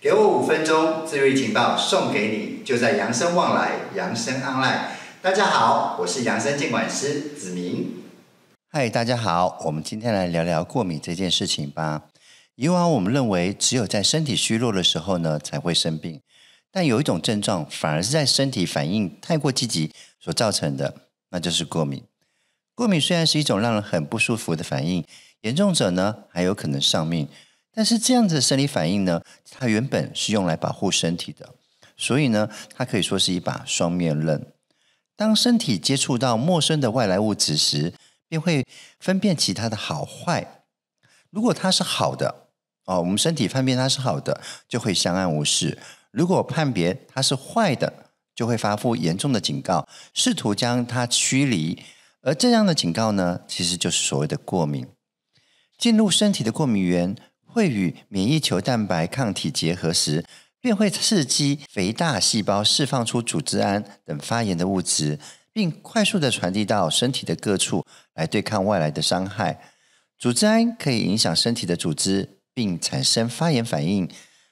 给我五分钟，自由情报送给你，就在扬生望来，扬生安来。大家好，我是扬生健管师子明。嗨，大家好，我们今天来聊聊过敏这件事情吧。以往我们认为，只有在身体虚弱的时候呢，才会生病。但有一种症状，反而是在身体反应太过积极所造成的，那就是过敏。过敏虽然是一种让人很不舒服的反应，严重者呢，还有可能丧命。但是这样子的生理反应呢，它原本是用来保护身体的，所以呢，它可以说是一把双面刃。当身体接触到陌生的外来物质时，便会分辨其他的好坏。如果它是好的，哦，我们身体判别它是好的，就会相安无事；如果判别它是坏的，就会发出严重的警告，试图将它驱离。而这样的警告呢，其实就是所谓的过敏进入身体的过敏源。会与免疫球蛋白抗体结合时，便会刺激肥大细胞释放出组织胺等发炎的物质，并快速的传递到身体的各处来对抗外来的伤害。组织胺可以影响身体的组织，并产生发炎反应。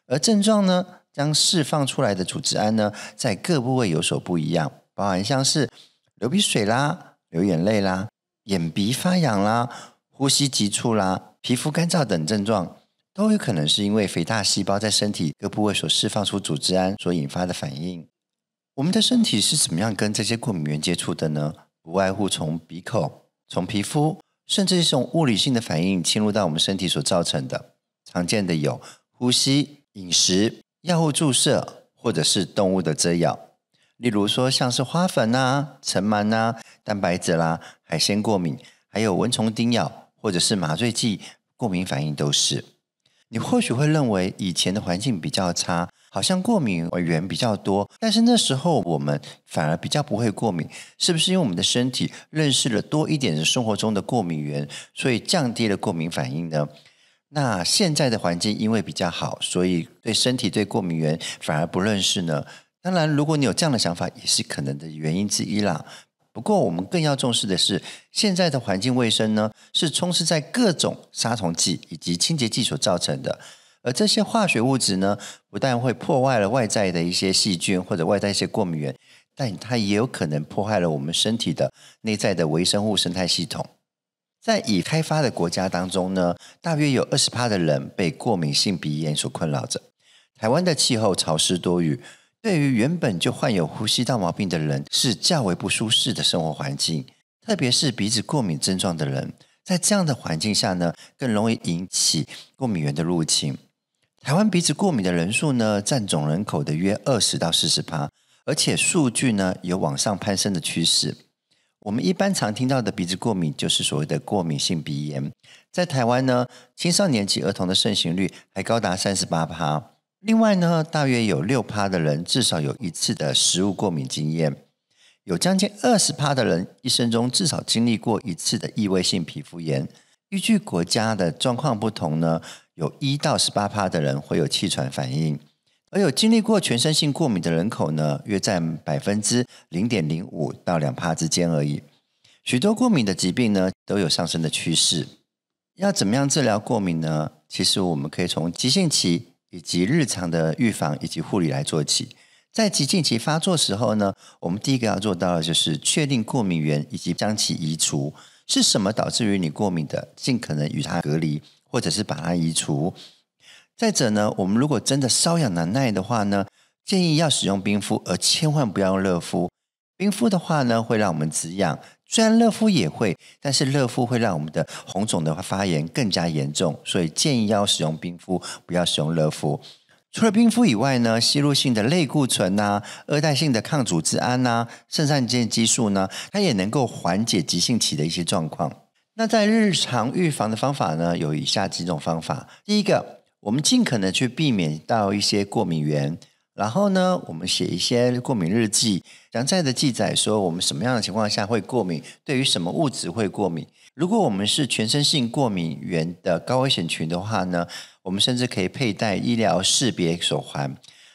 而症状呢，将释放出来的组织胺呢，在各部位有所不一样，包含像是流鼻水啦、流眼泪啦、眼鼻发痒啦、呼吸急促啦、皮肤干燥等症状。都有可能是因为肥大细胞在身体各部位所释放出组织胺所引发的反应。我们的身体是怎么样跟这些过敏源接触的呢？无外乎从鼻孔、从皮肤，甚至是从物理性的反应侵入到我们身体所造成的。常见的有呼吸、饮食、药物注射，或者是动物的蛰咬。例如说，像是花粉啊、尘螨啊、蛋白质啦、海鲜过敏，还有蚊虫叮咬，或者是麻醉剂过敏反应都是。你或许会认为以前的环境比较差，好像过敏源比较多，但是那时候我们反而比较不会过敏，是不是因为我们的身体认识了多一点的生活中的过敏源，所以降低了过敏反应呢？那现在的环境因为比较好，所以对身体对过敏源反而不认识呢？当然，如果你有这样的想法，也是可能的原因之一啦。不过，我们更要重视的是，现在的环境卫生呢，是充斥在各种杀虫剂以及清洁剂所造成的。而这些化学物质呢，不但会破坏了外在的一些细菌或者外在一些过敏原，但它也有可能破坏了我们身体的内在的微生物生态系统。在已开发的国家当中呢，大约有二十八的人被过敏性鼻炎所困扰着。台湾的气候潮湿多雨。对于原本就患有呼吸道毛病的人，是较为不舒适的生活环境，特别是鼻子过敏症状的人，在这样的环境下呢，更容易引起过敏源的入侵。台湾鼻子过敏的人数呢，占总人口的约二十到四十趴，而且数据呢有往上攀升的趋势。我们一般常听到的鼻子过敏，就是所谓的过敏性鼻炎，在台湾呢，青少年及儿童的盛行率还高达三十八趴。另外呢，大约有六趴的人至少有一次的食物过敏经验，有将近二十趴的人一生中至少经历过一次的异位性皮肤炎。依据国家的状况不同呢，有一到十八趴的人会有气喘反应，而有经历过全身性过敏的人口呢，约占百分之零点零五到两趴之间而已。许多过敏的疾病呢，都有上升的趋势。要怎么样治疗过敏呢？其实我们可以从急性期。以及日常的预防以及护理来做起。在急性期发作时候呢，我们第一个要做到的就是确定过敏源以及将其移除。是什么导致于你过敏的？尽可能与它隔离，或者是把它移除。再者呢，我们如果真的瘙痒难耐的话呢，建议要使用冰敷，而千万不要用热敷。冰敷的话呢，会让我们止痒。虽然热敷也会，但是热敷会让我们的红肿的发炎更加严重，所以建议要使用冰敷，不要使用热敷。除了冰敷以外呢，吸入性的类固醇啊，二代性的抗组织胺呐，肾上腺激素呢，它也能够缓解急性期的一些状况。那在日常预防的方法呢，有以下几种方法。第一个，我们尽可能去避免到一些过敏原。然后呢，我们写一些过敏日记，详细的记载说我们什么样的情况下会过敏，对于什么物质会过敏。如果我们是全身性过敏源的高危险群的话呢，我们甚至可以佩戴医疗识别手环。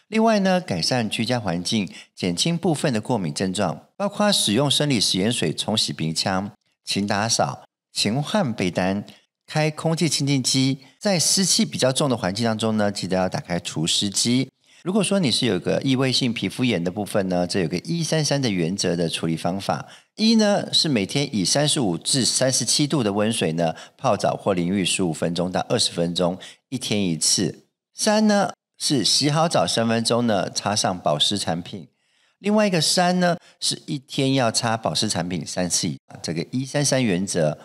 另外呢，改善居家环境，减轻部分的过敏症状，包括使用生理食盐水冲洗鼻腔，勤打扫，勤换被单，开空气清净机。在湿气比较重的环境当中呢，记得要打开除湿机。如果说你是有个异位性皮肤炎的部分呢，这有个一三三的原则的处理方法：一呢是每天以三十五至三十七度的温水呢泡澡或淋浴十五分钟到二十分钟，一天一次；三呢是洗好澡三分钟呢擦上保湿产品；另外一个三呢是一天要擦保湿产品三次。这个一三三原则。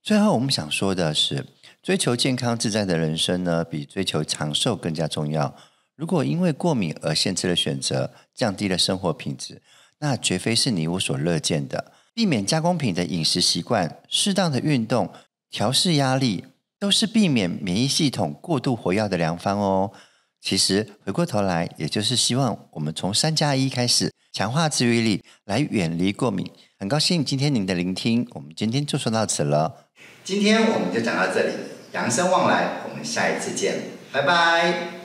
最后我们想说的是，追求健康自在的人生呢，比追求长寿更加重要。如果因为过敏而限制了选择，降低了生活品质，那绝非是你我所乐见的。避免加工品的饮食习惯，适当的运动，调试压力，都是避免免疫系统过度活跃的良方哦。其实回过头来，也就是希望我们从三加一开始，强化自愈力，来远离过敏。很高兴今天您的聆听，我们今天就说到此了。今天我们就讲到这里，养生旺来，我们下一次见，拜拜。